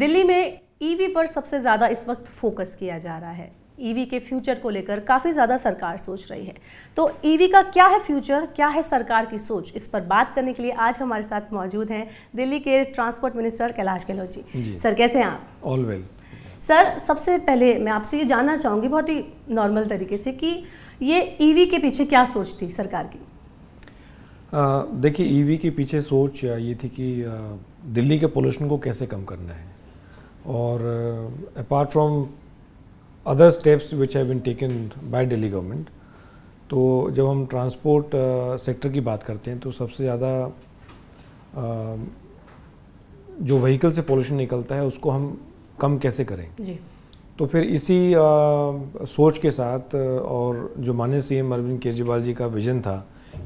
दिल्ली में EV e पर सबसे ज़्यादा इस वक्त फोकस किया जा रहा है ईवी e के फ्यूचर को लेकर काफ़ी ज़्यादा सरकार सोच रही है तो ईवी e का क्या है फ्यूचर क्या है सरकार की सोच इस पर बात करने के लिए आज हमारे साथ मौजूद हैं दिल्ली के transport minister Kailash Gahlot ji., sir कैसे हैं आप ऑल वेल सर सबसे पहले मैं आपसे ये जानना चाहूँगी बहुत ही नॉर्मल तरीके से कि ये ईवी के पीछे क्या सोच थी सरकार की देखिए ईवी के पीछे सोच ये थी कि दिल्ली के पोल्यूशन को कैसे कम करना है और apart from other steps which have been taken by Delhi government तो जब हम ट्रांसपोर्ट सेक्टर uh, की बात करते हैं तो सबसे ज़्यादा uh, जो व्हीकल से पोल्यूशन निकलता है उसको हम कम कैसे करें जी तो फिर इसी आ, uh, सोच के साथ और जो माननीय सीएम अरविंद केजरीवाल जी का विजन था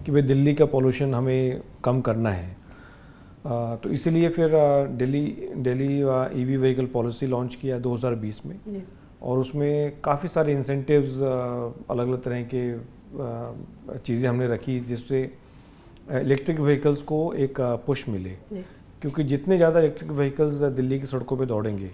कि भाई दिल्ली का पोल्यूशन हमें कम करना है तो इसीलिए फिर Delhi Delhi EV vehicle policy launch किया 2020 में और उसमें काफ़ी सारे इंसेंटिव्स अलग अलग तरह के चीज़ें हमने रखी जिससे इलेक्ट्रिक व्हीकल्स को एक पुश मिले क्योंकि जितने ज़्यादा इलेक्ट्रिक व्हीकल्स दिल्ली की सड़कों पे दौड़ेंगे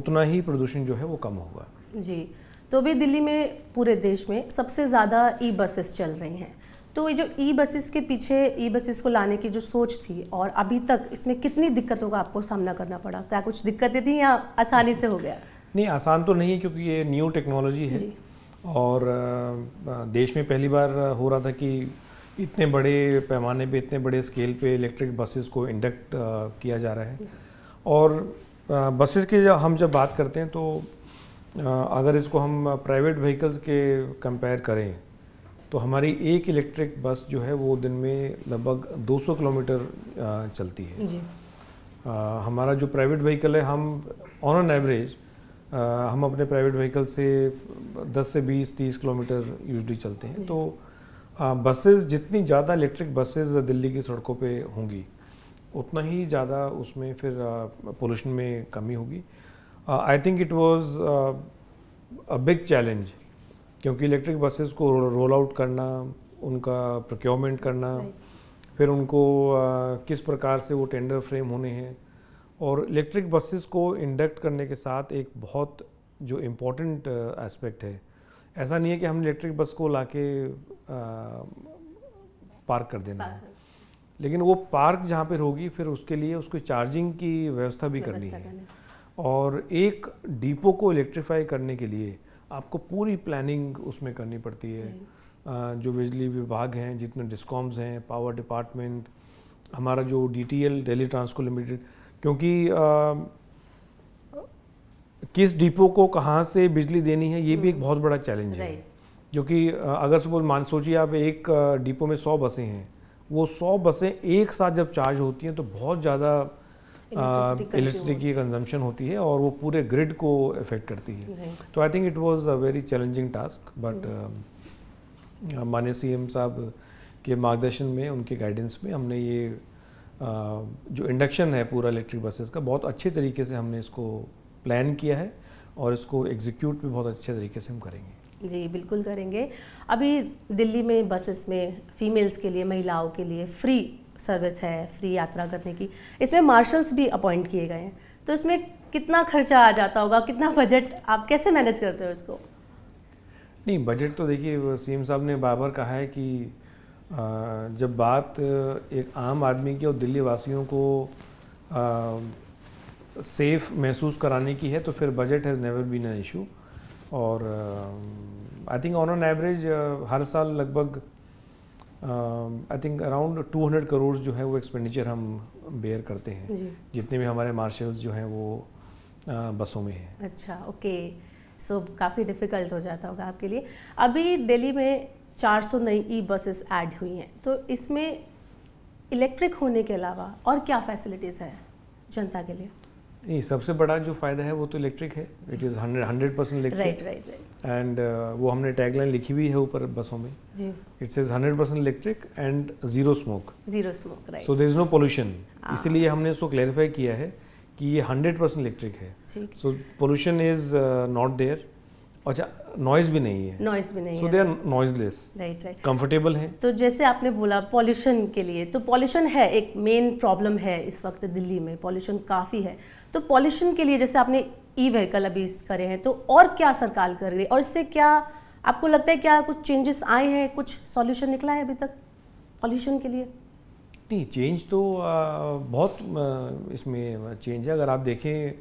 उतना ही प्रदूषण जो है वो कम होगा जी तो अभी दिल्ली में पूरे देश में सबसे ज़्यादा ई बसेस चल रही हैं तो ये जो ई बसेस के पीछे ई बसेस को लाने की जो सोच थी और अभी तक इसमें कितनी दिक्कतों का आपको सामना करना पड़ा क्या कुछ दिक्कतें थी या आसानी से हो गया नहीं आसान तो नहीं है क्योंकि ये न्यू टेक्नोलॉजी है और देश में पहली बार हो रहा था कि इतने बड़े पैमाने पे इतने बड़े स्केल पे इलेक्ट्रिक बसेस को इंडक्ट किया जा रहा है और बसेस की हम जब बात करते हैं तो अगर इसको हम प्राइवेट व्हीकल्स के कंपेयर करें तो हमारी एक इलेक्ट्रिक बस जो है वो दिन में लगभग 200 किलोमीटर चलती है जी। आ, हमारा जो प्राइवेट व्हीकल है हम ऑन एन एवरेज हम अपने प्राइवेट व्हीकल से 10 से 20 30 किलोमीटर यूजली चलते हैं तो बसेस जितनी ज़्यादा इलेक्ट्रिक बसेस दिल्ली की सड़कों पे होंगी उतना ही ज़्यादा उसमें फिर पोल्यूशन में कमी होगी I think it was a big challenge क्योंकि इलेक्ट्रिक बसेस को रोल आउट करना उनका प्रोक्योरमेंट करना फिर उनको आ, किस प्रकार से वो टेंडर फ्रेम होने हैं और इलेक्ट्रिक बसेस को इंडक्ट करने के साथ एक बहुत जो इम्पोर्टेंट एस्पेक्ट है ऐसा नहीं है कि हम इलेक्ट्रिक बस को ला के पार्क कर देना है लेकिन वो पार्क जहाँ पर होगी फिर उसके लिए उसको चार्जिंग की व्यवस्था भी करनी है और एक डिपो को इलेक्ट्रीफाई करने के लिए आपको पूरी प्लानिंग उसमें करनी पड़ती है जो बिजली विभाग हैं जितने डिस्कॉम्स हैं पावर डिपार्टमेंट हमारा जो D T L Delhi Transco limited क्योंकि आ, किस डिपो को कहाँ से बिजली देनी है ये भी एक hmm. बहुत बड़ा चैलेंज है क्योंकि अगर सपोज मान सोचिए आप एक डिपो में सौ बसें हैं वो सौ बसें एक साथ जब चार्ज होती हैं तो बहुत ज़्यादा इलेक्ट्रिसिटी uh, की कंजम्पशन होती है और वो पूरे ग्रिड को इफेक्ट करती है तो I think it was a very challenging task but C M साहब के मार्गदर्शन में उनके गाइडेंस में हमने ये uh, जो इंडक्शन है पूरा इलेक्ट्रिक बसेस का बहुत अच्छे तरीके से हमने इसको प्लान किया है और इसको एग्जीक्यूट भी बहुत अच्छे तरीके से हम करेंगे जी बिल्कुल करेंगे अभी दिल्ली में बसेस में फीमेल्स के लिए महिलाओं के लिए फ्री सर्विस है फ्री यात्रा करने की इसमें मार्शल्स भी अपॉइंट किए गए हैं तो इसमें कितना खर्चा आ जाता होगा कितना बजट आप कैसे मैनेज करते हो इसको नहीं बजट तो देखिए सीएम साहब ने बार बार कहा है कि जब बात एक आम आदमी की और दिल्ली वासियों को सेफ महसूस कराने की है तो फिर budget has never been an issue और I think on an average हर साल लगभग आई थिंक अराउंड 200 करोड़ जो है वो एक्सपेंडिचर हम बेयर करते हैं जी जितने भी हमारे मार्शल्स जो हैं वो आ, बसों में हैं अच्छा ओके सो काफ़ी डिफ़िकल्ट हो जाता होगा आपके लिए अभी दिल्ली में 400 नई ई बसेस ऐड हुई हैं तो इसमें इलेक्ट्रिक होने के अलावा और क्या फैसिलिटीज़ हैं जनता के लिए नहीं सबसे बड़ा जो फ़ायदा है वो तो इलेक्ट्रिक है it is hundred percent electric and वो हमने टैगलाइन लिखी हुई है ऊपर बसों में it's is hundred percent electric and zero smoke zero smoke so there is no pollution इसीलिए हमने उसको क्लैरिफाई किया है कि ये हंड्रेड परसेंट इलेक्ट्रिक है so pollution is not there अच्छा नॉइज भी नहीं है नॉइज भी नहीं so है they are noiseless right right comfortable है तो जैसे आपने बोला पॉल्यूशन के लिए तो पॉल्यूशन है एक मेन प्रॉब्लम है इस वक्त दिल्ली में पॉल्यूशन काफ़ी है तो पॉल्यूशन के लिए जैसे आपने ई व्हीकल अभी करे हैं तो और क्या सरकार कर रही है और इससे क्या आपको लगता है क्या कुछ चेंजेस आए हैं कुछ सॉल्यूशन निकला है अभी तक पॉल्यूशन के लिए नहीं चेंज तो बहुत इसमें चेंज है अगर आप देखें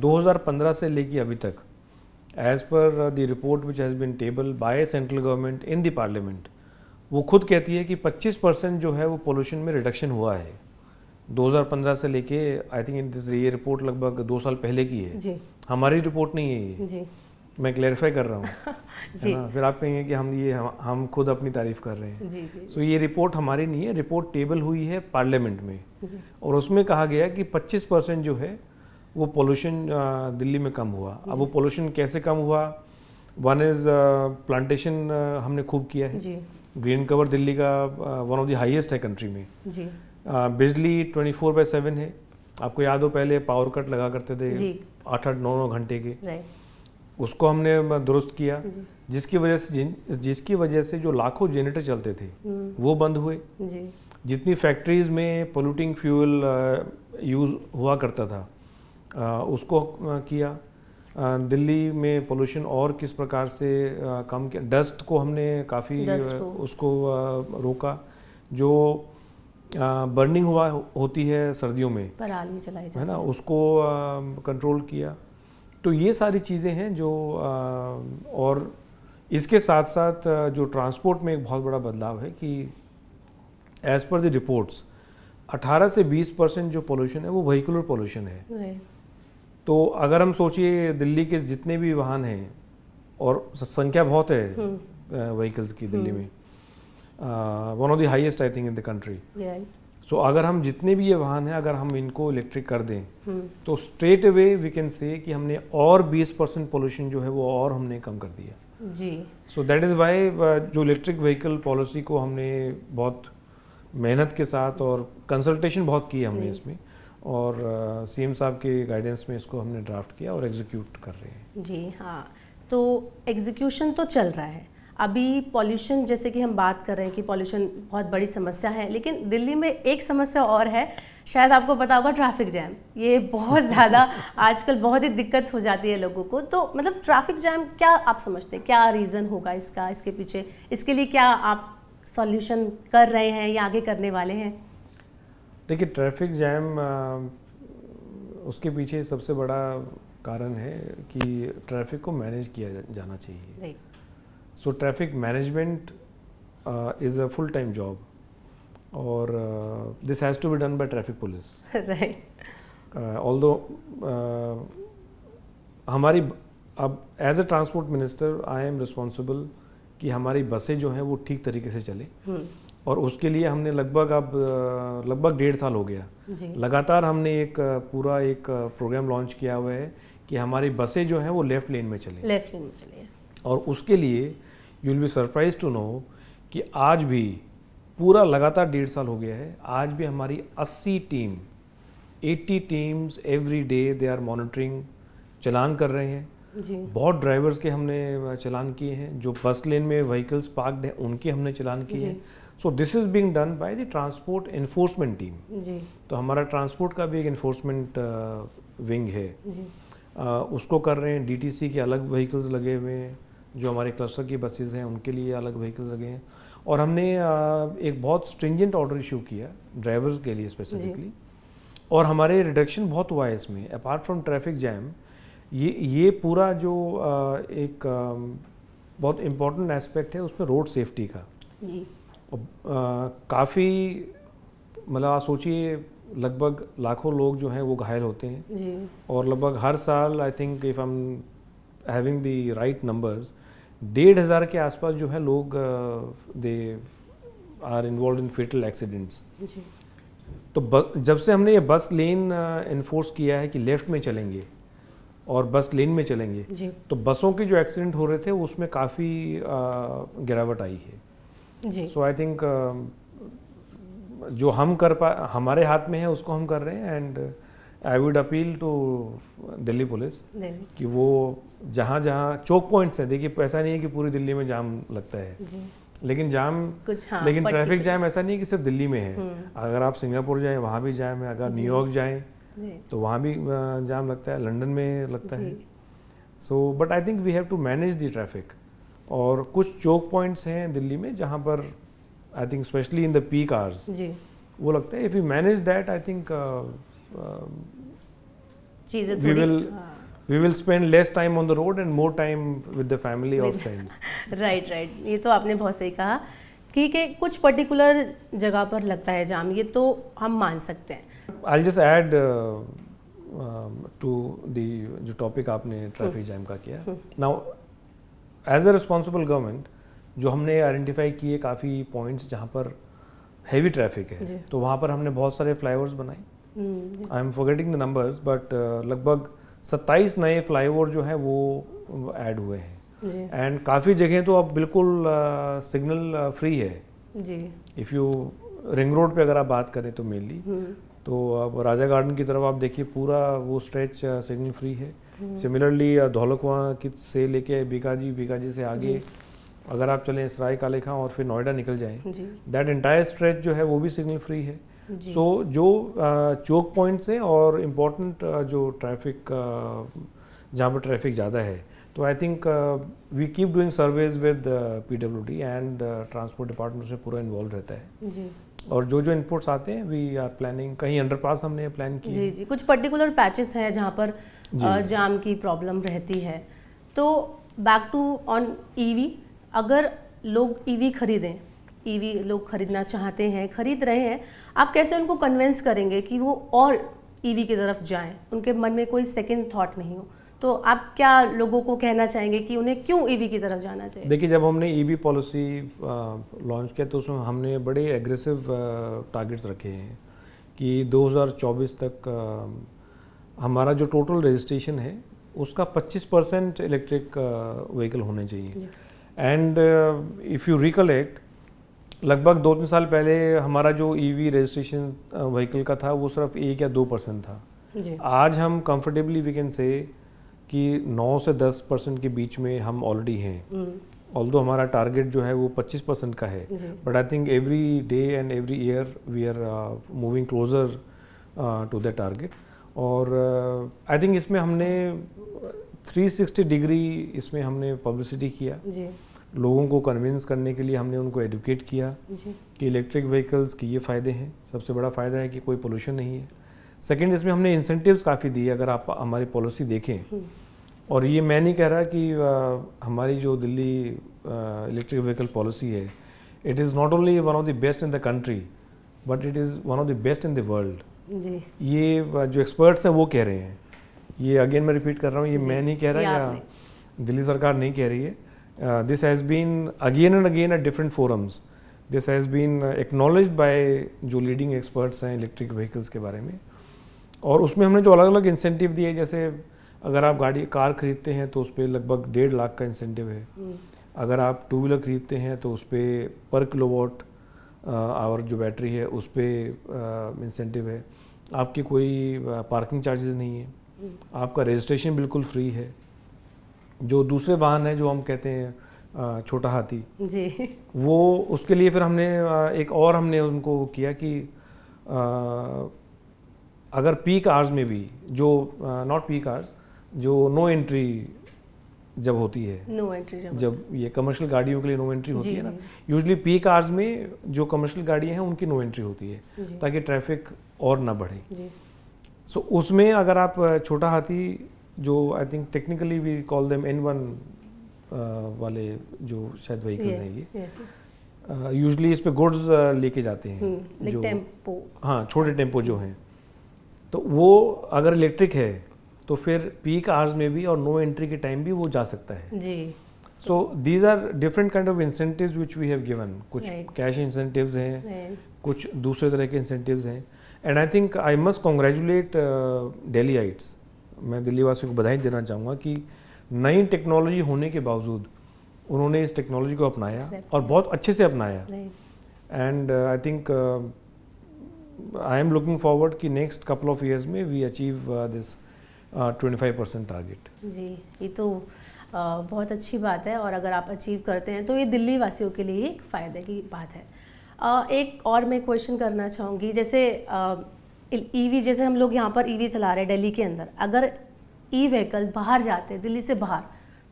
2015 से लेके अभी तक as per the report which has been table by central government in the parliament वो खुद कहती है कि 25 परसेंट जो है वो पोल्यूशन में रिडक्शन हुआ है 2015 से लेके आई थिंक इन दिस ये रिपोर्ट लगभग दो साल पहले की है जी। हमारी रिपोर्ट नहीं है ये जी। मैं क्लैरिफाई कर रहा हूँ फिर आप कहेंगे कि हम ये हम, हम खुद अपनी तारीफ कर रहे हैं सो so, ये रिपोर्ट हमारी नहीं है रिपोर्ट टेबल हुई है पार्लियामेंट में और उसमें कहा गया कि 25 परसेंट जो है वो पोल्यूशन uh, दिल्ली में कम हुआ अब वो पोल्यूशन कैसे कम हुआ वन इज़ प्लांटेशन हमने खूब किया है ग्रीन कवर दिल्ली का वन ऑफ द हाईएस्ट है कंट्री में जी uh, बिजली ट्वेंटी फोर बाई सेवन है आपको याद हो पहले पावर कट लगा करते थे आठ आठ नौ नौ घंटे के उसको हमने uh, दुरुस्त किया जिसकी वजह से जिसकी वजह से जो लाखों जनरेटर चलते थे हम्म। वो बंद हुए जितनी फैक्ट्रीज में पोल्यूटिंग फ्यूल यूज़ हुआ करता था उसको किया दिल्ली में पोल्यूशन और किस प्रकार से कम किया डस्ट को हमने काफ़ी उसको रोका जो बर्निंग हुआ होती है सर्दियों में पराली है ना उसको कंट्रोल किया तो ये सारी चीज़ें हैं जो और इसके साथ साथ जो ट्रांसपोर्ट में एक बहुत बड़ा बदलाव है कि एज़ पर द रिपोर्ट्स 18 से 20 परसेंट जो पोल्यूशन है वो वहीकुलर पोल्यूशन है तो अगर हम सोचिए दिल्ली के जितने भी वाहन हैं और संख्या बहुत है व्हीकल्स हम्म। की दिल्ली हम्म। में one of the highest I think in the country so अगर हम जितने भी ये वाहन हैं अगर हम इनको इलेक्ट्रिक कर दें hmm. तो straight away we can say कि हमने और 20 परसेंट पॉल्यूशन जो है वो और हमने कम कर दिया जी सो दैट इज़ वाई जो इलेक्ट्रिक व्हीकल पॉलिसी को हमने बहुत मेहनत के साथ और कंसल्टेशन बहुत की हमने इसमें और सीएम साहब के गाइडेंस में इसको हमने ड्राफ्ट किया और एग्जीक्यूट कर रहे हैं जी हाँ तो एग्जीक्यूशन तो चल रहा है अभी पॉल्यूशन जैसे कि हम बात कर रहे हैं कि पॉल्यूशन बहुत बड़ी समस्या है लेकिन दिल्ली में एक समस्या और है शायद आपको पता होगा ट्रैफिक जैम ये बहुत ज़्यादा आजकल बहुत ही दिक्कत हो जाती है लोगों को तो मतलब ट्रैफिक जैम क्या आप समझते हैं क्या रीज़न होगा इसका इसके पीछे इसके लिए क्या आप सॉल्यूशन कर रहे हैं या आगे करने वाले हैं देखिए ट्रैफिक जैम उसके पीछे सबसे बड़ा कारण है कि ट्रैफिक को मैनेज किया जाना चाहिए so traffic management is a full time job और this has to be done by traffic police although हमारी अब as a transport minister I am responsible कि हमारी बसें जो हैं वो ठीक तरीके से चले hmm. हम्म। और उसके लिए हमने लगभग अब लगभग डेढ़ साल हो गया लगातार हमने एक पूरा एक प्रोग्राम लॉन्च किया हुआ है कि हमारी बसें जो हैं वो लेफ़्ट लेन में चले लेफ़्ट लेन में चले और उसके लिए you will be surprise to know कि आज भी पूरा लगातार डेढ़ साल हो गया है आज भी हमारी 80 team 80 teams every day they are monitoring चलान कर रहे हैं बहुत ड्राइवर्स के हमने चलान किए हैं जो बस लेन में व्हीकल्स पार्कड हैं उनके हमने चलान किए हैं so this is being done by the transport enforcement team तो हमारा ट्रांसपोर्ट का भी एक इन्फोर्समेंट विंग है जी. आ, उसको कर रहे हैं डीटीसी के अलग व्हीकल्स लगे हुए हैं जो हमारे क्लस्टर की बसेज हैं उनके लिए अलग व्हीकल्स लगे हैं और हमने आ, एक बहुत स्ट्रिंजेंट ऑर्डर इशू किया ड्राइवर्स के लिए स्पेसिफिकली और हमारे रिडक्शन बहुत हुआ है इसमें अपार्ट फ्रॉम ट्रैफिक जैम ये ये पूरा जो एक बहुत इम्पोर्टेंट एस्पेक्ट है उसमें रोड सेफ्टी का काफ़ी मतलब आप सोचिए लगभग लाखों लोग जो हैं वो घायल होते हैं जी। और लगभग हर साल I think if am having the right numbers डेढ़ हज़ार के आसपास जो है लोग they are involve in fatal accidents तो जब से हमने ये बस लेन इन्फोर्स किया है कि लेफ़्ट में चलेंगे और बस लेन में चलेंगे तो बसों के जो एक्सीडेंट हो रहे थे उसमें काफ़ी गिरावट आई है सो आई थिंक जो हम कर पा हमारे हाथ में है उसको हम कर रहे हैं and I would appeal to Delhi police कि वो जहाँ जहाँ चौक पॉइंट्स हैं देखिए ऐसा नहीं है कि पूरी दिल्ली में जाम लगता है लेकिन जाम कुछ हाँ, लेकिन ट्रैफिक जाम ऐसा नहीं है कि सिर्फ दिल्ली में है हम्म। अगर आप सिंगापुर जाएं वहाँ भी जाएं अगर न्यूयॉर्क जाएं तो वहाँ भी जाम लगता है लंदन में लगता है so but I think we have to manage the traffic और कुछ चौक पॉइंट्स हैं दिल्ली में जहाँ पर I think specially in the peak hours वो लगता है if you manage that I think we will we will spend less time on the road and more time with the family और फ्रेंड्स राइट राइट ये तो आपने बहुत सही कहा ठीक है कुछ पर्टिकुलर जगह पर लगता है जाम ये तो हम मान सकते हैं I just add to the जो टॉपिक आपने ट्रैफिक hmm. जैम का किया now as a responsible government जो हमने आइडेंटिफाई किए काफ़ी पॉइंट्स जहाँ पर हैवी ट्रैफिक है तो वहाँ पर हमने बहुत सारे फ्लाईओवर्स बनाए I am forgetting the numbers but लगभग 27 नए फ्लाईओवर जो है वो ऐड हुए हैं एंड काफ़ी जगह तो अब बिल्कुल सिग्नल uh, फ्री uh, है इफ़ यू रिंग रोड पे अगर आप बात करें तो मेनली तो अब राजा गार्डन की तरफ आप देखिए पूरा वो स्ट्रेच सिग्नल फ्री है सिमिलरली हम्म। धौलकुआ की से लेके बीकाजी बीकाजी से आगे अगर आप चलें सराय काले खां और फिर नोएडा निकल जाएं दैट इंटायर स्ट्रेच जो है वो भी सिग्नल फ्री है सो so, जो चौक पॉइंट्स हैं और इम्पोर्टेंट जो ट्रैफिक जहाँ पर ट्रैफिक ज़्यादा है तो I think we keep doing surveys with P D and transport department से पूरा इन्वॉल्व रहता है जी और जो जो इनपुट्स आते हैं वी आर प्लानिंग कहीं अंडरपास हमने प्लान की जी जी कुछ पर्टिकुलर पैचेस हैं जहाँ पर जाम की प्रॉब्लम रहती है तो बैक टू ऑन ईवी अगर लोग ईवी e खरीदें ईवी e लोग खरीदना चाहते हैं खरीद रहे हैं आप कैसे उनको कन्वेंस करेंगे कि वो और ईवी e की तरफ जाएं उनके मन में कोई सेकंड थॉट नहीं हो तो आप क्या लोगों को कहना चाहेंगे कि उन्हें क्यों ईवी e की तरफ जाना चाहिए देखिए जब हमने ईवी पॉलिसी लॉन्च किया तो उसमें हमने बड़े एग्रेसिव टारगेट्स रखे हैं कि 2024 तक आ, हमारा जो टोटल रजिस्ट्रेशन है उसका 25 परसेंट इलेक्ट्रिक व्हीकल होने चाहिए एंड इफ़ यू रिकलेक्ट लगभग दो तीन साल पहले हमारा जो ईवी रजिस्ट्रेशन व्हीकल का था वो सिर्फ एक या दो परसेंट था आज हम कंफर्टेबली वी कैन से कि 9 से 10 परसेंट के बीच में हम ऑलरेडी हैं ऑल हम्म। हमारा टारगेट जो है वो 25 परसेंट का है but I think every day and every year we are moving closer to the target और आई uh, थिंक इसमें हमने 360 डिग्री इसमें हमने पब्लिसिटी किया जी. लोगों को कन्विंस करने के लिए हमने उनको एडुकेट किया जी. कि इलेक्ट्रिक व्हीकल्स की ये फ़ायदे हैं सबसे बड़ा फ़ायदा है कि कोई पोल्यूशन नहीं है सेकेंड इसमें हमने इंसेंटिव्स काफ़ी दिए अगर आप हमारी पॉलिसी देखें और ये मैं नहीं कह रहा कि हमारी जो दिल्ली इलेक्ट्रिक व्हीकल पॉलिसी है it is not only one of the best in the country but it is one of the best in the world ये जो एक्सपर्ट्स हैं वो कह रहे हैं ये अगेन मैं रिपीट कर रहा हूँ ये मैं नहीं कह रहा या दिल्ली सरकार नहीं कह रही है this has been again and again at different forums this has been acknowledge by जो लीडिंग एक्सपर्ट्स हैं इलेक्ट्रिक व्हीकल्स के बारे में और उसमें हमने जो अलग अलग इंसेंटिव दिए जैसे अगर आप गाड़ी कार खरीदते हैं तो उस पर लगभग डेढ़ लाख का इंसेंटिव है हम्म। अगर आप टू व्हीलर खरीदते हैं तो उस पर पर किलोवाट आवर जो बैटरी है उस पर इंसेंटिव है आपकी कोई पार्किंग चार्जेस नहीं है हम्म। आपका रजिस्ट्रेशन बिल्कुल फ्री है जो दूसरे वाहन है जो हम कहते हैं छोटा हाथी जी वो उसके लिए फिर हमने एक और हमने उनको किया कि अगर पीक आवर्स में भी जो नॉट पीक आवर्स जो नो एंट्री जब होती है नो एंट्री जब, जब ये कमर्शियल गाड़ियों के लिए नो एंट्री होती है ना यूजली पीक आवर्स में जो कमर्शियल गाड़ियाँ हैं उनकी नो एंट्री होती है ताकि ट्रैफिक और ना बढ़े सो so, उसमें अगर आप छोटा हाथी जो I think technically we call them N one वाले जो शायद व्हीकल्स हैं ये यूजली इस पर गुड्स लेके जाते हैं हम्म, जो हाँ छोटे टेम्पो जो हैं तो वो अगर इलेक्ट्रिक है तो फिर पीक आवर्स में भी और नो एंट्री के टाइम भी वो जा सकता है जी so these are different kind of incentives which we have given कुछ कैश इंसेंटिव्स हैं कुछ दूसरे तरह के इंसेंटिव्स हैं and I think I must congratulate Delhiites मैं दिल्ली वासियों को बधाई देना चाहूँगा कि नई टेक्नोलॉजी होने के बावजूद उन्होंने इस टेक्नोलॉजी को अपनाया exactly. और बहुत अच्छे से अपनाया and I think I am looking forward कि नेक्स्ट कपल ऑफ years में we achieve this 25 percent target जी ये तो uh, बहुत अच्छी बात है और अगर आप अचीव करते हैं तो ये दिल्ली वासियों के लिए एक फ़ायदे की बात है uh, एक और मैं क्वेश्चन करना चाहूँगी जैसे ईवी uh, e जैसे हम लोग यहाँ पर ईवी e चला रहे हैं दिल्ली के अंदर अगर ई e व्हीकल बाहर जाते दिल्ली से बाहर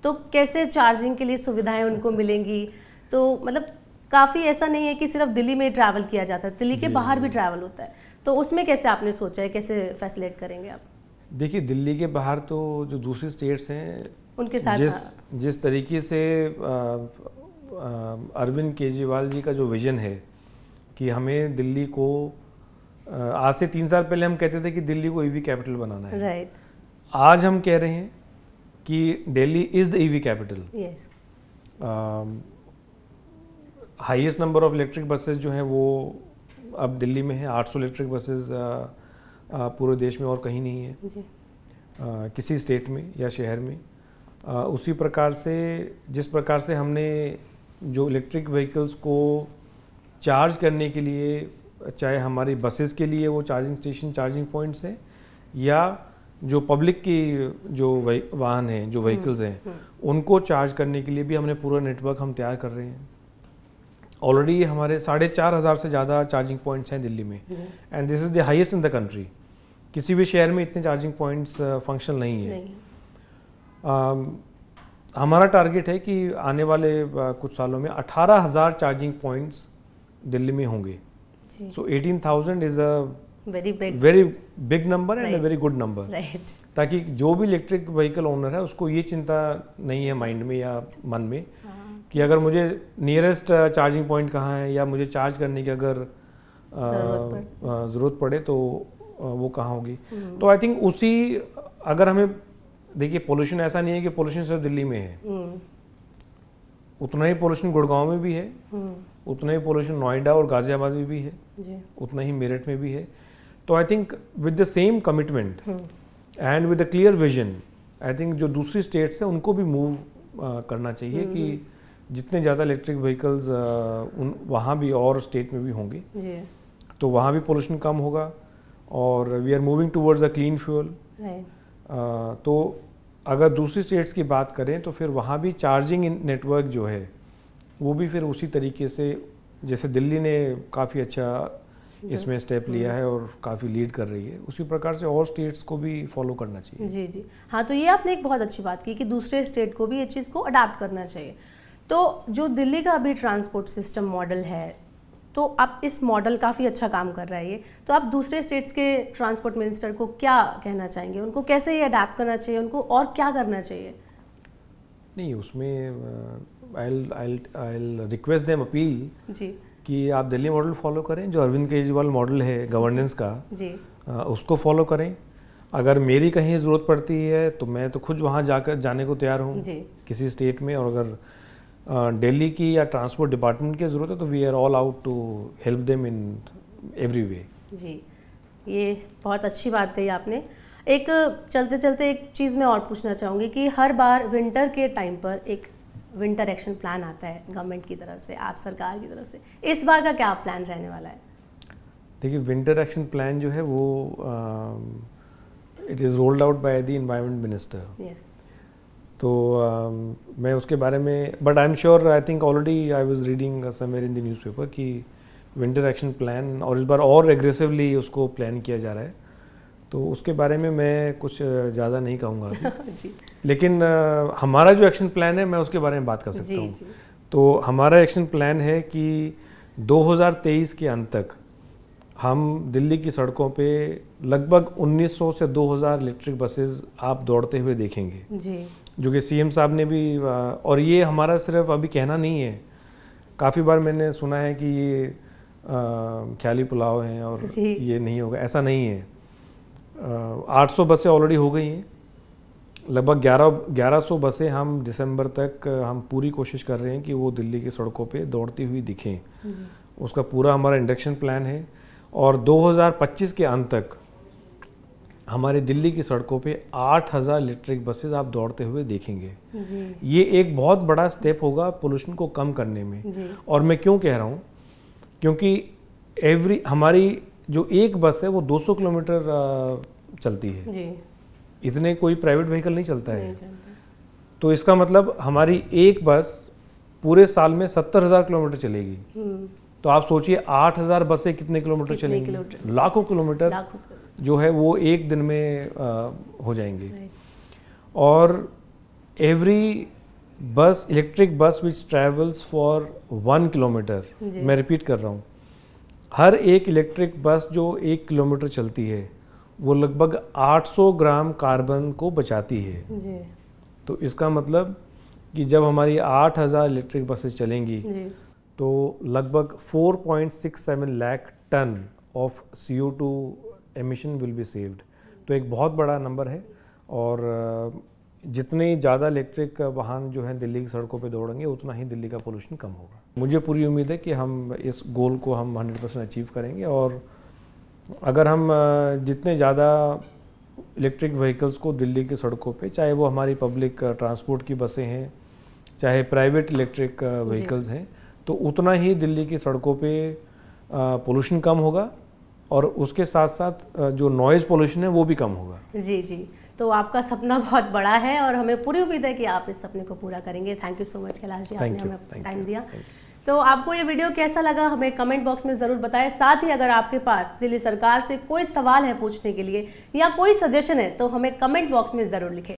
तो कैसे चार्जिंग के लिए सुविधाएं उनको मिलेंगी तो मतलब काफ़ी ऐसा नहीं है कि सिर्फ दिल्ली में ट्रैवल किया जाता है दिल्ली के बाहर भी ट्रैवल होता है तो उसमें कैसे आपने सोचा है कैसे फैसिलेट करेंगे आप देखिए दिल्ली के बाहर तो जो दूसरी स्टेट्स हैं उनके साथ जिस जिस तरीके से अरविंद केजरीवाल जी का जो विज़न है कि हमें दिल्ली को आज से तीन साल पहले हम कहते थे कि दिल्ली को ईवी e कैपिटल बनाना है राइट आज हम कह रहे हैं कि Delhi is the EV capital highest number of electric buses जो हैं वो अब दिल्ली में है 800 इलेक्ट्रिक बसेज पूरे देश में और कहीं नहीं है जी। आ, किसी स्टेट में या शहर में आ, उसी प्रकार से जिस प्रकार से हमने जो इलेक्ट्रिक व्हीकल्स को चार्ज करने के लिए चाहे हमारी बसेस के लिए वो चार्जिंग स्टेशन चार्जिंग पॉइंट्स हैं या जो पब्लिक की जो वाहन हैं जो व्हीकल्स हम्म, हैं हम्म। उनको चार्ज करने के लिए भी हमने पूरा नेटवर्क हम तैयार कर रहे हैं ऑलरेडी हमारे साढ़े चार हज़ार से ज़्यादा चार्जिंग पॉइंट्स हैं दिल्ली में and this is the highest in the country किसी भी शहर में इतने चार्जिंग पॉइंट्स फंक्शन नहीं है नहीं। um, हमारा टारगेट है कि आने वाले uh, कुछ सालों में अठारह हज़ार चार्जिंग पॉइंट्स दिल्ली में होंगे so eighteen thousand is a very big very big number and a very good number ताकि जो भी इलेक्ट्रिक व्हीकल ओनर है उसको ये चिंता नहीं है माइंड में या मन में कि अगर मुझे नियरेस्ट चार्जिंग पॉइंट कहाँ है या मुझे चार्ज करने की अगर uh, ज़रूरत uh, पड़े तो uh, वो कहाँ होगी हम्म। तो आई थिंक उसी अगर हमें देखिए पोल्यूशन ऐसा नहीं है कि पोल्यूशन सिर्फ दिल्ली में है हम्म। उतना ही पोल्यूशन गुड़गांव में भी है हम्म। उतना ही पोल्यूशन नोएडा और गाजियाबाद में भी है उतना ही मेरठ में भी है तो I think with the same commitment and with a clear vision I think जो दूसरी स्टेट्स हैं उनको भी मूव करना चाहिए कि जितने ज़्यादा इलेक्ट्रिक व्हीकल्स उन वहाँ भी और स्टेट में भी होंगे तो वहाँ भी पोल्यूशन कम होगा और we are moving towards a clean fuel तो अगर दूसरी स्टेट्स की बात करें तो फिर वहाँ भी चार्जिंग नेटवर्क जो है वो भी फिर उसी तरीके से जैसे दिल्ली ने काफ़ी अच्छा इसमें स्टेप हम्म। लिया है और काफ़ी लीड कर रही है उसी प्रकार से और स्टेट्स को भी फॉलो करना चाहिए जी जी हाँ तो ये आपने एक बहुत अच्छी बात की कि दूसरे स्टेट को भी ये चीज़ को अडाप्ट करना चाहिए तो जो दिल्ली का अभी ट्रांसपोर्ट सिस्टम मॉडल है तो आप इस मॉडल काफ़ी अच्छा काम कर रहा है ये तो आप दूसरे स्टेट्स के ट्रांसपोर्ट मिनिस्टर को क्या कहना चाहेंगे उनको कैसे ये अडेप्ट करना चाहिए उनको और क्या करना चाहिए नहीं उसमें I I request them appeal जी कि आप दिल्ली मॉडल फॉलो करें जो अरविंद केजरीवाल मॉडल है गवर्नेंस का जी आ, उसको फॉलो करें अगर मेरी कहीं ज़रूरत पड़ती है तो मैं तो खुद वहाँ जाकर जाने को तैयार हूँ किसी स्टेट में और अगर दिल्ली की या ट्रांसपोर्ट डिपार्टमेंट की ज़रूरत है तो we are all out to help them in every way जी ये बहुत अच्छी बात कही आपने एक चलते चलते एक चीज़ मैं और पूछना चाहूँगी कि हर बार विंटर के टाइम पर एक विंटर एक्शन प्लान आता है गवर्नमेंट की तरफ से आप सरकार की तरफ से इस बार का क्या प्लान रहने वाला है देखिए विंटर एक्शन प्लान जो है वो it is rolled out by the environment minister तो um, मैं उसके बारे में but I am sure I think already I was reading somewhere in the newspaper कि विंटर एक्शन प्लान और इस बार और एग्रेसिवली उसको प्लान किया जा रहा है तो उसके बारे में मैं कुछ uh, ज़्यादा नहीं कहूँगा लेकिन आ, uh, हमारा जो एक्शन प्लान है मैं उसके बारे में बात कर सकता हूँ तो हमारा एक्शन प्लान है कि 2023 के अंत तक हम दिल्ली की सड़कों पे लगभग 1900 से 2000 इलेक्ट्रिक बसेस आप दौड़ते हुए देखेंगे जी जो कि सीएम साहब ने भी और ये हमारा सिर्फ अभी कहना नहीं है काफ़ी बार मैंने सुना है कि ये ख्याली पुलाव हैं और ये नहीं होगा ऐसा नहीं है आठ सौ बसें ऑलरेडी हो गई हैं लगभग ग्यारह ग्यारह सौ बसें हम दिसंबर तक हम पूरी कोशिश कर रहे हैं कि वो दिल्ली की सड़कों पे दौड़ती हुई दिखें उसका पूरा हमारा इंडक्शन प्लान है और 2025 के अंत तक हमारे दिल्ली की सड़कों पे 8000 इलेक्ट्रिक बसेस आप दौड़ते हुए देखेंगे ये एक बहुत बड़ा स्टेप होगा पोल्यूशन को कम करने में और मैं क्यों कह रहा हूँ क्योंकि एवरी हमारी जो एक बस है वो 200 किलोमीटर चलती है जी। इतने कोई प्राइवेट व्हीकल नहीं चलता है नहीं तो इसका मतलब हमारी एक बस पूरे साल में सत्तर हज़ार किलोमीटर चलेगी हम्म। तो आप सोचिए आठ हज़ार बसें कितने किलोमीटर चलेंगी किलोमीटर। लाखों किलोमीटर जो है वो एक दिन में आ, हो जाएंगे और every bus electric bus which travels for one kilometre मैं रिपीट कर रहा हूँ हर एक इलेक्ट्रिक बस जो एक किलोमीटर चलती है वो लगभग 800 ग्राम कार्बन को बचाती है जी। तो इसका मतलब कि जब हमारी 8000 इलेक्ट्रिक बसेस चलेंगी तो लगभग 4.67 lakh ton of C O two emission will be saved तो एक बहुत बड़ा नंबर है और जितने ज़्यादा इलेक्ट्रिक वाहन जो हैं दिल्ली की सड़कों पे दौड़ेंगे उतना ही दिल्ली का पोल्यूशन कम होगा मुझे पूरी उम्मीद है कि हम इस गोल को हम 100 परसेंट अचीव करेंगे और अगर हम जितने ज़्यादा इलेक्ट्रिक व्हीकल्स को दिल्ली की सड़कों पे चाहे वो हमारी पब्लिक ट्रांसपोर्ट की बसें हैं चाहे प्राइवेट इलेक्ट्रिक व्हीकल्स हैं तो उतना ही दिल्ली की सड़कों पर पोल्यूशन कम होगा और उसके साथ साथ जो नॉइज़ पोल्यूशन है वो भी कम होगा जी जी तो आपका सपना बहुत बड़ा है और हमें पूरी उम्मीद है कि आप इस सपने को पूरा करेंगे thank you so much Kailash ji आपने हमें टाइम दिया तो आपको ये वीडियो कैसा लगा हमें कमेंट बॉक्स में ज़रूर बताएं साथ ही अगर आपके पास दिल्ली सरकार से कोई सवाल है पूछने के लिए या कोई सजेशन है तो हमें कमेंट बॉक्स में ज़रूर लिखें